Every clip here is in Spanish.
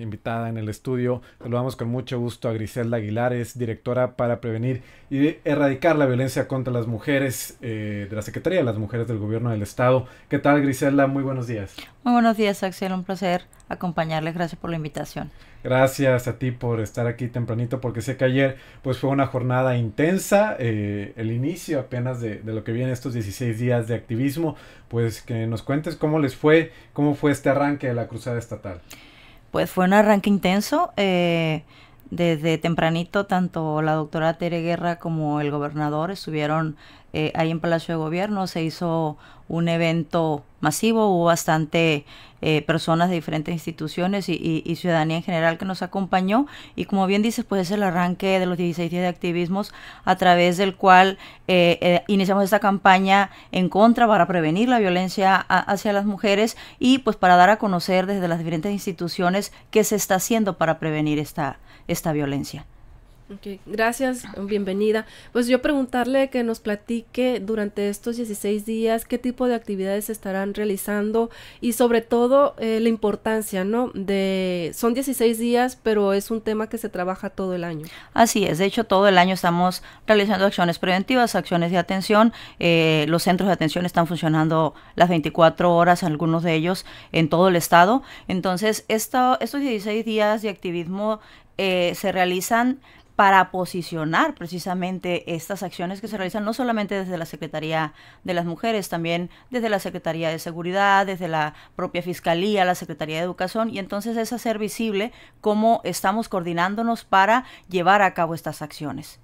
invitada en el estudio. Saludamos con mucho gusto a Griselda Aguilar, es directora para prevenir y erradicar la violencia contra las mujeres eh, de la Secretaría de las Mujeres del Gobierno del Estado. ¿Qué tal, Griselda? Muy buenos días. Muy buenos días, Axel. Un placer acompañarles. Gracias por la invitación. Gracias a ti por estar aquí tempranito, porque sé que ayer pues fue una jornada intensa, eh, el inicio apenas de, lo que vienen estos 16 días de activismo. Pues que nos cuentes cómo les fue, cómo fue este arranque de la cruzada estatal. Pues fue un arranque intenso. Eh, desde tempranito, tanto la doctora Tere Guerra como el gobernador estuvieron eh, ahí en Palacio de Gobierno se hizo un evento masivo, hubo bastante eh, personas de diferentes instituciones y, ciudadanía en general que nos acompañó y como bien dices, pues es el arranque de los 16 días de activismos a través del cual eh, eh, iniciamos esta campaña en contra para prevenir la violencia hacia las mujeres y pues para dar a conocer desde las diferentes instituciones qué se está haciendo para prevenir esta, esta violencia gracias, bienvenida. Pues yo preguntarle que nos platique durante estos 16 días qué tipo de actividades se estarán realizando y sobre todo eh, la importancia, ¿no? De, son 16 días, pero es un tema que se trabaja todo el año. Así es, de hecho todo el año estamos realizando acciones preventivas, acciones de atención. Eh, los centros de atención están funcionando las 24 horas, algunos de ellos en todo el estado. Entonces, estos 16 días de activismo eh, se realizan para posicionar precisamente estas acciones que se realizan no solamente desde la Secretaría de las Mujeres, también desde la Secretaría de Seguridad, desde la propia Fiscalía, la Secretaría de Educación, y entonces es hacer visible cómo estamos coordinándonos para llevar a cabo estas acciones.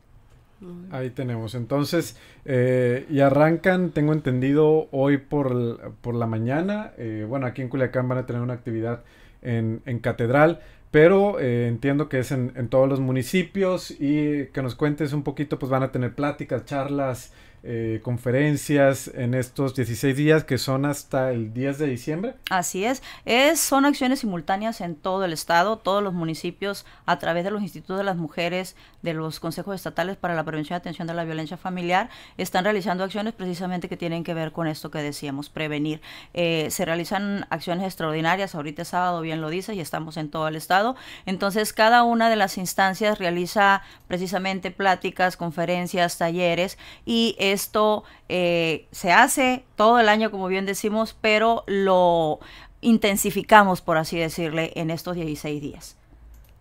Ahí tenemos. Entonces, eh, y arrancan, tengo entendido, hoy por, la mañana. Eh, bueno, aquí en Culiacán van a tener una actividad en, en Catedral. Pero eh, entiendo que es en, en, todos los municipios y que nos cuentes un poquito, pues van a tener pláticas, charlas, eh, conferencias en estos 16 días que son hasta el 10 de diciembre. Así es. es, son acciones simultáneas en todo el estado, todos los municipios, a través de los institutos de las mujeres, de los consejos estatales para la prevención y atención de la violencia familiar, están realizando acciones precisamente que tienen que ver con esto que decíamos, prevenir. Eh, se realizan acciones extraordinarias, ahorita sábado, bien lo dices, y estamos en todo el estado. Entonces, cada una de las instancias realiza precisamente pláticas, conferencias, talleres y... Eh, esto eh, se hace todo el año, como bien decimos, pero lo intensificamos, por así decirle, en estos 16 días.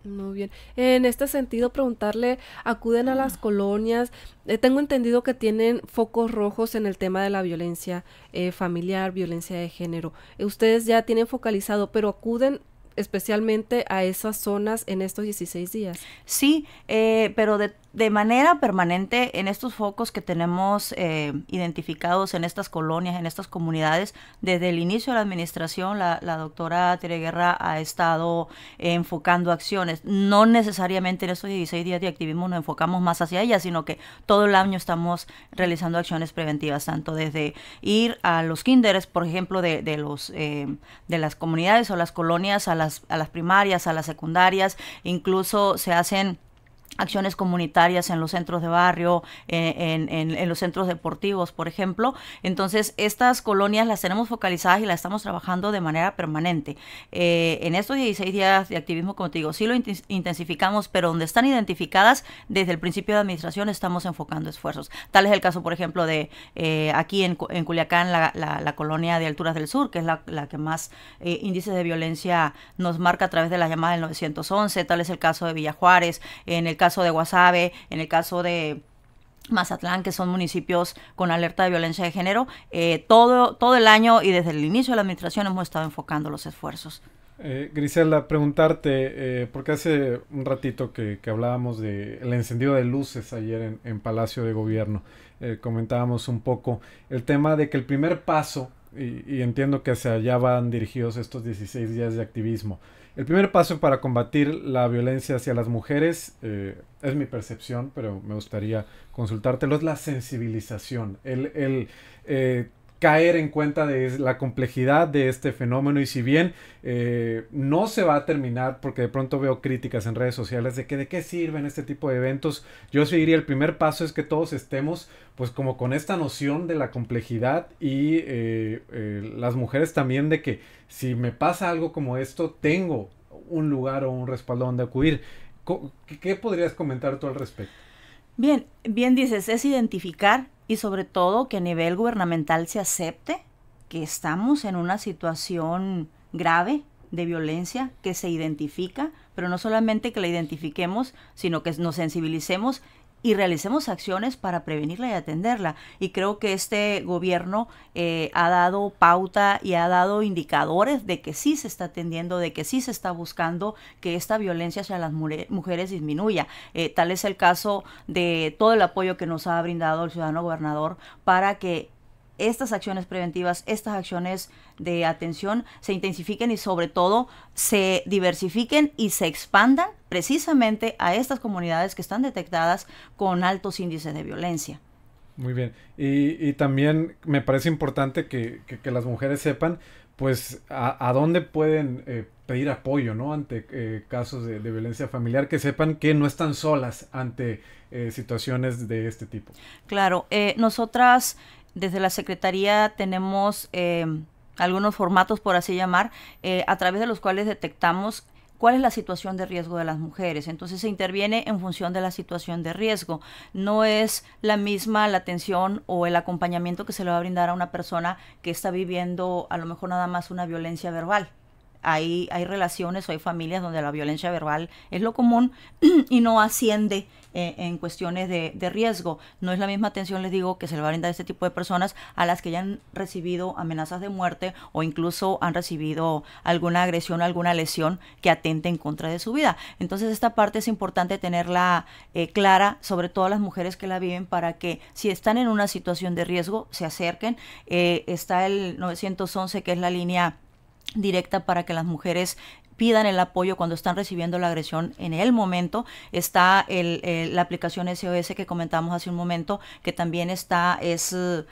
Muy bien. En este sentido, preguntarle, acuden a las ah. colonias. Eh, tengo entendido que tienen focos rojos en el tema de la violencia eh, familiar, violencia de género. ustedes ya tienen focalizado, pero acuden especialmente a esas zonas en estos 16 días. Sí, eh, pero de, manera permanente en estos focos que tenemos eh, identificados en estas colonias, en estas comunidades, desde el inicio de la administración, la, doctora Tere Guerra ha estado eh, enfocando acciones. No necesariamente en estos 16 días de activismo nos enfocamos más hacia ella, sino que todo el año estamos realizando acciones preventivas, tanto desde ir a los kinderes, por ejemplo, de, de los, de las comunidades o las colonias a las a las primarias, a las secundarias, incluso se hacen acciones comunitarias en los centros de barrio, eh, en, los centros deportivos, por ejemplo. Entonces, estas colonias las tenemos focalizadas y las estamos trabajando de manera permanente. Eh, en estos 16 días de activismo, como te digo, sí lo intensificamos, pero donde están identificadas, desde el principio de administración estamos enfocando esfuerzos. Tal es el caso, por ejemplo, de eh, aquí en, Culiacán, la, la, colonia de Alturas del Sur, que es la, que más índices de violencia nos marca a través de la llamada del 911. Tal es el caso de Villa en el caso de Guasave, en el caso de Mazatlán, que son municipios con alerta de violencia de género, eh, todo, todo el año y desde el inicio de la administración hemos estado enfocando los esfuerzos. Eh, Griselda, preguntarte, eh, porque hace un ratito que, hablábamos del el encendido de luces ayer en, Palacio de Gobierno, comentábamos un poco el tema de que el primer paso, y, entiendo que hacia allá van dirigidos estos 16 días de activismo, el primer paso para combatir la violencia hacia las mujeres, eh, es mi percepción, pero me gustaría consultártelo, es la sensibilización, el, eh, caer en cuenta de la complejidad de este fenómeno y si bien eh, no se va a terminar porque de pronto veo críticas en redes sociales de que de qué sirven este tipo de eventos yo seguiría el primer paso es que todos estemos pues como con esta noción de la complejidad y eh, eh, las mujeres también de que si me pasa algo como esto tengo un lugar o un respaldo donde acudir ¿Qué podrías comentar tú al respecto? Bien, bien dices, es identificar y sobre todo que a nivel gubernamental se acepte que estamos en una situación grave de violencia que se identifica, pero no solamente que la identifiquemos, sino que nos sensibilicemos y realicemos acciones para prevenirla y atenderla. Y creo que este gobierno eh, ha dado pauta y ha dado indicadores de que sí se está atendiendo, de que sí se está buscando que esta violencia hacia las mujeres disminuya. Eh, tal es el caso de todo el apoyo que nos ha brindado el ciudadano gobernador para que estas acciones preventivas, estas acciones de atención se intensifiquen y sobre todo se diversifiquen y se expandan precisamente a estas comunidades que están detectadas con altos índices de violencia. Muy bien. Y, también me parece importante que, las mujeres sepan, pues, a, dónde pueden eh, pedir apoyo, ¿no? Ante eh, casos de, violencia familiar, que sepan que no están solas ante eh, situaciones de este tipo. Claro, nosotras desde la Secretaría tenemos eh, algunos formatos, por así llamar, eh, a través de los cuales detectamos cuál es la situación de riesgo de las mujeres. Entonces se interviene en función de la situación de riesgo. No es la misma la atención o el acompañamiento que se le va a brindar a una persona que está viviendo a lo mejor nada más una violencia verbal hay, hay relaciones o hay familias donde la violencia verbal es lo común y no asciende eh, en cuestiones de, riesgo. No es la misma atención, les digo, que se le va a brindar a este tipo de personas a las que ya han recibido amenazas de muerte o incluso han recibido alguna agresión, o alguna lesión que atente en contra de su vida. Entonces esta parte es importante tenerla eh, clara, sobre todo a las mujeres que la viven, para que si están en una situación de riesgo, se acerquen. Eh, está el 911, que es la línea directa para que las mujeres pidan el apoyo cuando están recibiendo la agresión en el momento. Está la aplicación SOS que comentamos hace un momento, que también está, es eh,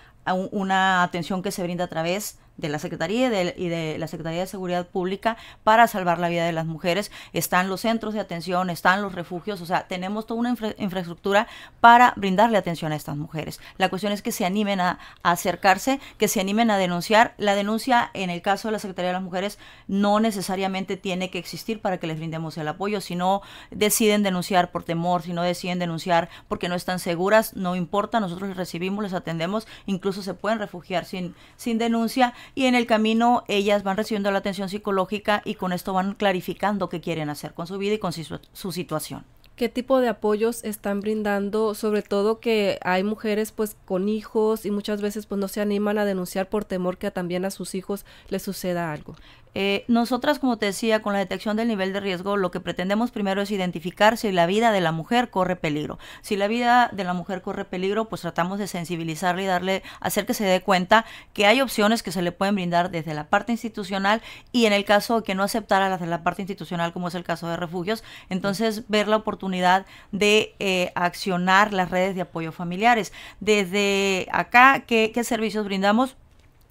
una atención que se brinda a través de la Secretaría y de, la Secretaría de Seguridad Pública para salvar la vida de las mujeres. Están los centros de atención, están los refugios, o sea, tenemos toda una infraestructura para brindarle atención a estas mujeres. La cuestión es que se animen a, a, acercarse, que se animen a denunciar. La denuncia en el caso de la Secretaría de las Mujeres no necesariamente tiene que existir para que les brindemos el apoyo. Si no deciden denunciar por temor, si no deciden denunciar porque no están seguras, no importa, nosotros les recibimos, les atendemos, incluso se pueden refugiar sin, sin denuncia y en el camino ellas van recibiendo la atención psicológica y con esto van clarificando qué quieren hacer con su vida y con su, situación. ¿Qué tipo de apoyos están brindando? Sobre todo que hay mujeres pues con hijos y muchas veces pues no se animan a denunciar por temor que también a sus hijos les suceda algo. Eh, nosotras, como te decía, con la detección del nivel de riesgo, lo que pretendemos primero es identificar si la vida de la mujer corre peligro. Si la vida de la mujer corre peligro, pues tratamos de sensibilizarle y darle, hacer que se dé cuenta que hay opciones que se le pueden brindar desde la parte institucional y en el caso que no aceptara las de la parte institucional, como es el caso de refugios, entonces ver la oportunidad de eh, accionar las redes de apoyo familiares. Desde acá, ¿qué, qué servicios brindamos?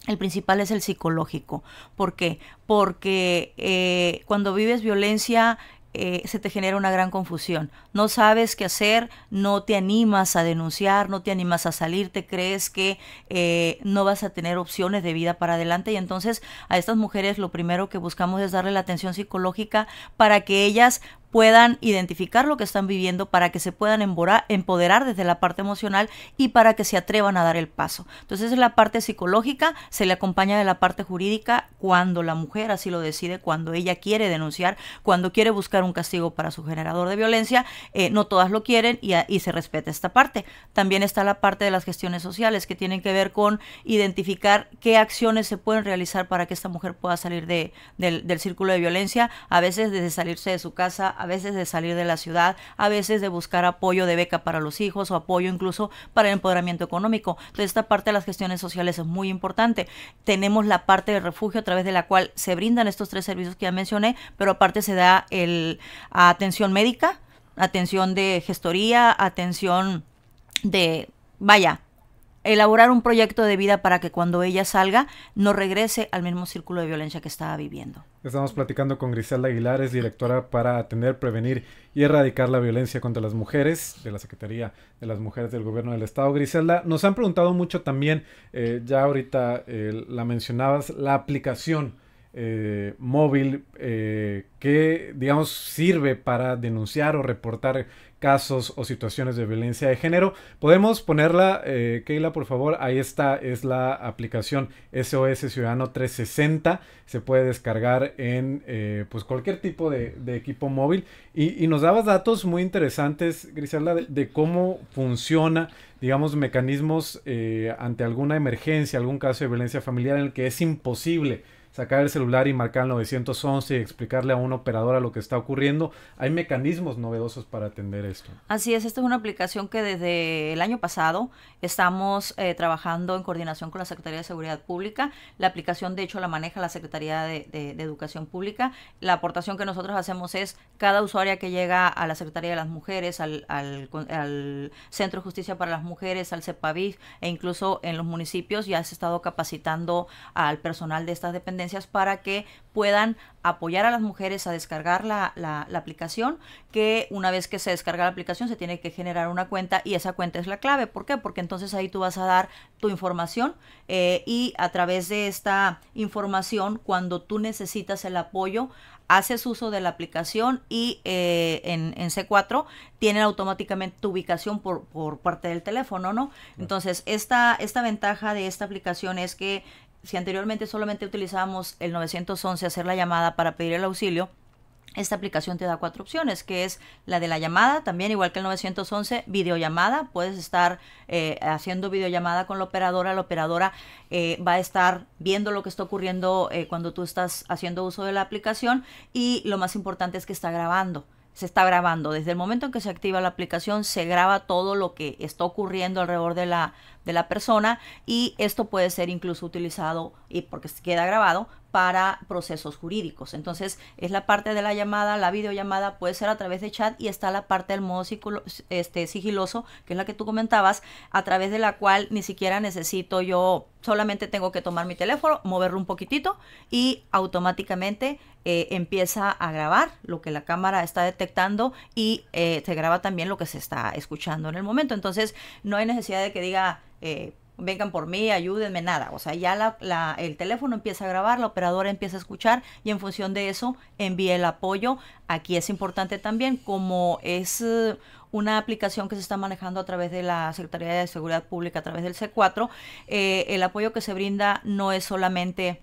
El principal es el psicológico. ¿Por qué? Porque eh, cuando vives violencia eh, se te genera una gran confusión. No sabes qué hacer, no te animas a denunciar, no te animas a salir, te crees que eh, no vas a tener opciones de vida para adelante. Y entonces a estas mujeres lo primero que buscamos es darle la atención psicológica para que ellas puedan identificar lo que están viviendo, para que se puedan empoderar desde la parte emocional y para que se atrevan a dar el paso. Entonces la parte psicológica se le acompaña de la parte jurídica cuando la mujer así lo decide, cuando ella quiere denunciar, cuando quiere buscar un castigo para su generador de violencia. Eh, no todas lo quieren y, se respeta esta parte. También está la parte de las gestiones sociales que tienen que ver con identificar qué acciones se pueden realizar para que esta mujer pueda salir de, del círculo de violencia, a veces desde salirse de su casa, a veces de salir de la ciudad, a veces de buscar apoyo de beca para los hijos o apoyo incluso para el empoderamiento económico. Entonces esta parte de las gestiones sociales es muy importante. Tenemos la parte de refugio a través de la cual se brindan estos tres servicios que ya mencioné, pero aparte se da el atención médica, atención de gestoría, atención de vaya, elaborar un proyecto de vida para que cuando ella salga no regrese al mismo círculo de violencia que estaba viviendo. Estamos platicando con Griselda Aguilar, es directora para atender, prevenir y erradicar la violencia contra las mujeres de la Secretaría de las Mujeres del Gobierno del Estado. Griselda, nos han preguntado mucho también, eh, ya ahorita eh, la mencionabas, la aplicación eh, móvil eh, que, digamos, sirve para denunciar o reportar casos o situaciones de violencia de género. Podemos ponerla, eh, Keila, por favor. Ahí está, es la aplicación SOS Ciudadano 360. Se puede descargar en pues cualquier tipo de, equipo móvil. Y, nos dabas datos muy interesantes, Griselda, de, de cómo funciona, digamos, mecanismos ante alguna emergencia, algún caso de violencia familiar en el que es imposible sacar el celular y marcar 911 y explicarle a una operadora lo que está ocurriendo. Hay mecanismos novedosos para atender esto. Así es, esta es una aplicación que desde el año pasado estamos eh, trabajando en coordinación con la Secretaría de Seguridad Pública. La aplicación, de hecho, la maneja la Secretaría de, Educación Pública. La aportación que nosotros hacemos es cada usuaria que llega a la Secretaría de las Mujeres, al, Centro de Justicia para las Mujeres, al CEPAVIF e incluso en los municipios ya se ha estado capacitando al personal de estas dependencias para que puedan apoyar a las mujeres a descargar la, aplicación, que una vez que se descarga la aplicación se tiene que generar una cuenta y esa cuenta es la clave. ¿Por qué? Porque entonces ahí tú vas a dar tu información eh, y a través de esta información, cuando tú necesitas el apoyo, haces uso de la aplicación y eh, en, C4 tienen automáticamente tu ubicación por, por parte del teléfono, ¿no? Entonces, esta, esta ventaja de esta aplicación es que si anteriormente solamente utilizábamos el 911 hacer la llamada para pedir el auxilio, esta aplicación te da cuatro opciones, que es la de la llamada, también igual que el 911, videollamada, puedes estar eh, haciendo videollamada con la operadora, la operadora eh, va a estar viendo lo que está ocurriendo eh, cuando tú estás haciendo uso de la aplicación y lo más importante es que está grabando se está grabando. Desde el momento en que se activa la aplicación, se graba todo lo que está ocurriendo alrededor de la de la persona y esto puede ser incluso utilizado y porque se queda grabado para procesos jurídicos. Entonces es la parte de la llamada, la videollamada puede ser a través de chat y está la parte del modo este, sigiloso, que es la que tú comentabas, a través de la cual ni siquiera necesito yo, solamente tengo que tomar mi teléfono, moverlo un poquitito y automáticamente eh, empieza a grabar lo que la cámara está detectando y eh, se graba también lo que se está escuchando en el momento. Entonces no hay necesidad de que diga eh, vengan por mí, ayúdenme, nada. O sea, ya el teléfono empieza a grabar, la operadora empieza a escuchar y en función de eso envía el apoyo. Aquí es importante también, como es eh, una aplicación que se está manejando a través de la Secretaría de Seguridad Pública, a través del C4, eh, el apoyo que se brinda no es solamente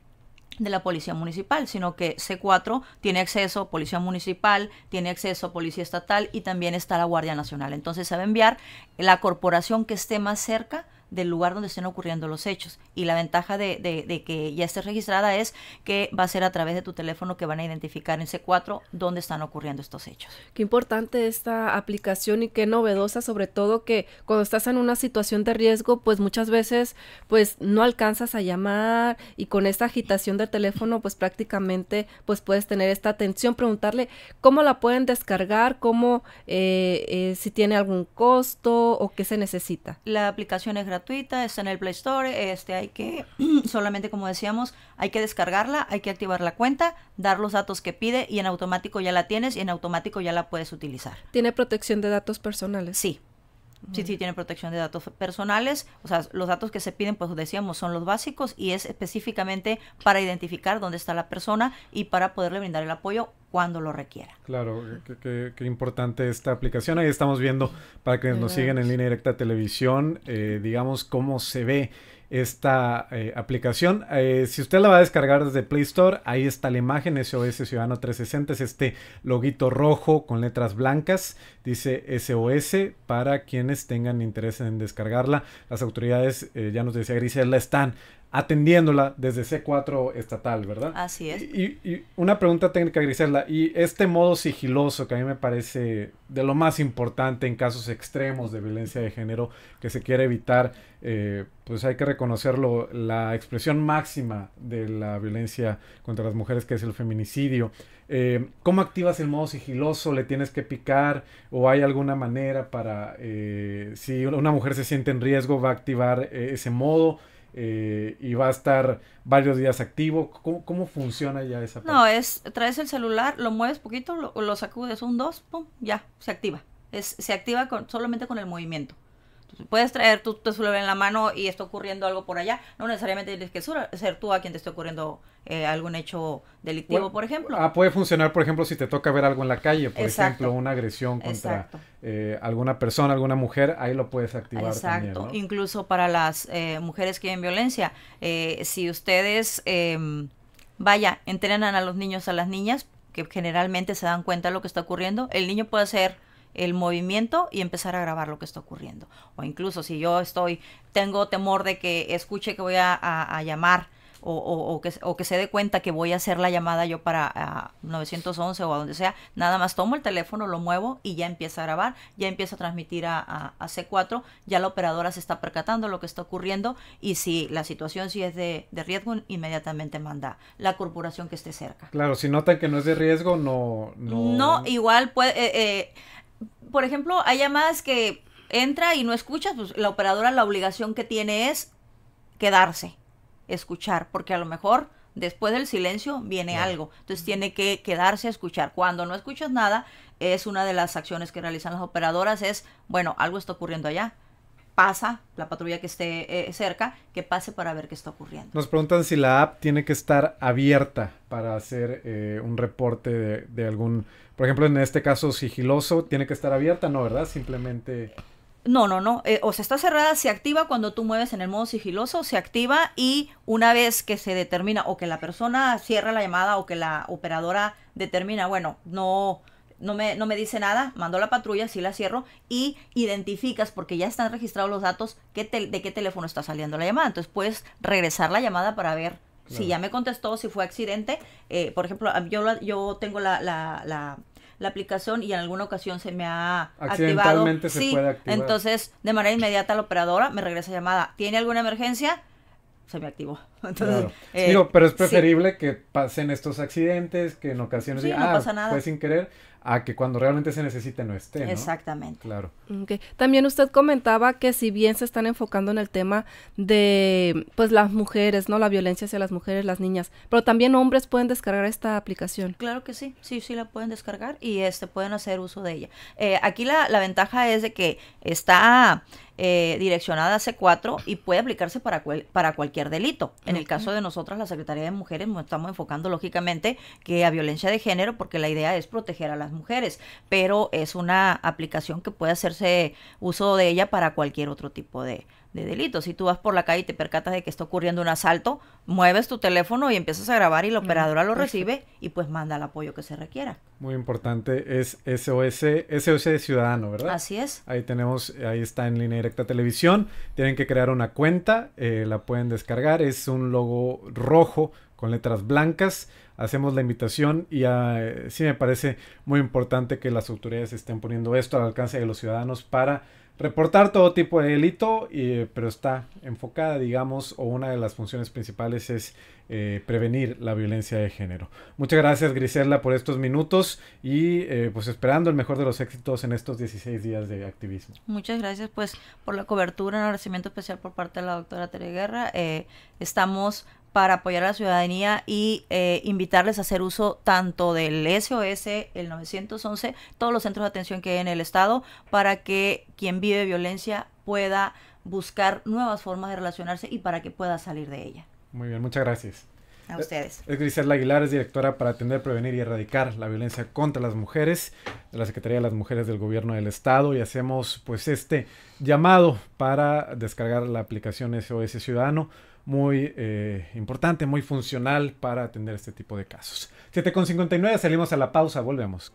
de la policía municipal, sino que C4 tiene acceso, a policía municipal, tiene acceso, a policía estatal y también está la Guardia Nacional. Entonces se va a enviar la corporación que esté más cerca del lugar donde estén ocurriendo los hechos. Y la ventaja de, que ya estés registrada es que va a ser a través de tu teléfono que van a identificar en C4 dónde están ocurriendo estos hechos. Qué importante esta aplicación y qué novedosa, sobre todo que cuando estás en una situación de riesgo, pues muchas veces pues no alcanzas a llamar y con esta agitación del teléfono pues prácticamente pues puedes tener esta atención, preguntarle cómo la pueden descargar, cómo eh, eh, si tiene algún costo o qué se necesita. La aplicación es gratuita gratuita, está en el Play Store, este, hay que, solamente como decíamos, hay que descargarla, hay que activar la cuenta, dar los datos que pide y en automático ya la tienes y en automático ya la puedes utilizar. ¿Tiene protección de datos personales? Sí, Sí, sí, tiene protección de datos personales. O sea, los datos que se piden, pues decíamos, son los básicos y es específicamente para identificar dónde está la persona y para poderle brindar el apoyo cuando lo requiera. Claro, eh, qué, importante esta aplicación. Ahí estamos viendo, para que nos sigan en línea directa televisión, eh, digamos, cómo se ve esta eh, aplicación. Eh, si usted la va a descargar desde Play Store, ahí está la imagen SOS Ciudadano 360, es este loguito rojo con letras blancas, dice SOS para quienes tengan interés en descargarla. Las autoridades, eh, ya nos decía la están atendiéndola desde C4 estatal, ¿verdad? Así es. Y, una pregunta técnica, Griselda, y este modo sigiloso que a mí me parece de lo más importante en casos extremos de violencia de género que se quiere evitar, eh, pues hay que reconocerlo, la expresión máxima de la violencia contra las mujeres que es el feminicidio. Eh, ¿Cómo activas el modo sigiloso? ¿Le tienes que picar? ¿O hay alguna manera para, eh, si una mujer se siente en riesgo, va a activar ese modo? Eh, y va a estar varios días activo. ¿Cómo, funciona ya esa parte? No, es, traes el celular, lo mueves poquito, lo, lo sacudes un dos, pum, ya, se activa. Es, se activa solamente con el movimiento. Puedes traer tu, tesoro en la mano y está ocurriendo algo por allá. No necesariamente tienes que ser tú a quien te esté ocurriendo eh, algún hecho delictivo, por ejemplo. Ah, puede funcionar, por ejemplo, si te toca ver algo en la calle, por ejemplo, una agresión contra eh, alguna persona, alguna mujer, ahí lo puedes activar. Exacto. Incluso para las eh, mujeres que viven violencia, si ustedes, em, vaya, entrenan a los niños, a las niñas, que generalmente se dan cuenta de lo que está ocurriendo, el niño puede hacer el movimiento y empezar a grabar lo que está ocurriendo. O incluso si yo estoy, tengo temor de que escuche que voy a, llamar o, que, se dé cuenta que voy a hacer la llamada yo para 911 o a donde sea, nada más tomo el teléfono, lo muevo y ya empieza a grabar, ya empieza a transmitir a, C4, ya la operadora se está percatando lo que está ocurriendo y si la situación si es de, riesgo, inmediatamente manda la corporación que esté cerca. Claro, si notan que no es de riesgo, no... No, igual puede... Eh, eh, por ejemplo, hay llamadas que entra y no escuchas, pues la operadora la obligación que tiene es quedarse, escuchar, porque a lo mejor después del silencio viene algo. Entonces tiene que quedarse a escuchar. Cuando no escuchas nada, es una de las acciones que realizan las operadoras, es, bueno, algo está ocurriendo allá pasa, la patrulla que esté eh, cerca, que pase para ver qué está ocurriendo. Nos preguntan si la app tiene que estar abierta para hacer eh, un reporte de, algún, por ejemplo, en este caso sigiloso, tiene que estar abierta, ¿no? ¿Verdad? Simplemente... No, no, no. Eh, o sea, está cerrada, se activa cuando tú mueves en el modo sigiloso, se activa y una vez que se determina o que la persona cierra la llamada o que la operadora determina, bueno, no, no me, dice nada, mando la patrulla, sí la cierro y identificas, porque ya están registrados los datos, de qué teléfono está saliendo la llamada. Entonces puedes regresar la llamada para ver Si ya me contestó, si fue accidente, eh, por ejemplo, yo, yo tengo la, aplicación y en alguna ocasión se me ha activado. Se puede activar. entonces de manera inmediata la operadora me regresa llamada. ¿Tiene alguna emergencia? Se me activó. Eh, pero es preferible que pasen estos accidentes, que en ocasiones sí, no ah, pasa nada. sin querer, a que cuando realmente se necesite no esté. Exactamente. Claro. También usted comentaba que si bien se están enfocando en el tema de pues las mujeres, ¿no? La violencia hacia las mujeres, las niñas, pero también hombres pueden descargar esta aplicación. Claro que sí, sí, sí la pueden descargar y este pueden hacer uso de ella. Eh, aquí la, ventaja es de que está eh, direccionada a C4 y puede aplicarse para, para cualquier delito. En el caso de nosotras, la Secretaría de Mujeres, nos estamos enfocando lógicamente que a violencia de género, porque la idea es proteger a las mujeres, pero es una aplicación que puede hacerse uso de ella para cualquier otro tipo de, delito. Si tú vas por la calle y te percatas de que está ocurriendo un asalto, mueves tu teléfono y empiezas a grabar y la operadora lo recibe y pues manda el apoyo que se requiera. Muy importante es SOS, SOS de Ciudadano, ¿verdad? Así es. Ahí tenemos, ahí está en línea directa televisión. Tienen que crear una cuenta, eh, la pueden descargar. Es un logo rojo con letras blancas hacemos la invitación y eh, sí me parece muy importante que las autoridades estén poniendo esto al alcance de los ciudadanos para reportar todo tipo de delito, y, eh, pero está enfocada, digamos, o una de las funciones principales es eh, prevenir la violencia de género. Muchas gracias Griselda por estos minutos y pues esperando el mejor de los éxitos en estos 16 días de activismo. Muchas gracias pues por la cobertura, un agradecimiento especial por parte de la doctora Tere Guerra. estamos para apoyar a la ciudadanía y eh, invitarles a hacer uso tanto del SOS, el 911, todos los centros de atención que hay en el Estado, para que quien vive violencia pueda buscar nuevas formas de relacionarse y para que pueda salir de ella. Muy bien, muchas gracias. A ustedes. Eh, es Griselda Aguilar, es directora para atender, prevenir y erradicar la violencia contra las mujeres de la Secretaría de las Mujeres del Gobierno del Estado y hacemos pues este llamado para descargar la aplicación SOS Ciudadano muy eh, importante, muy funcional para atender este tipo de casos. 7.59, salimos a la pausa, volvemos.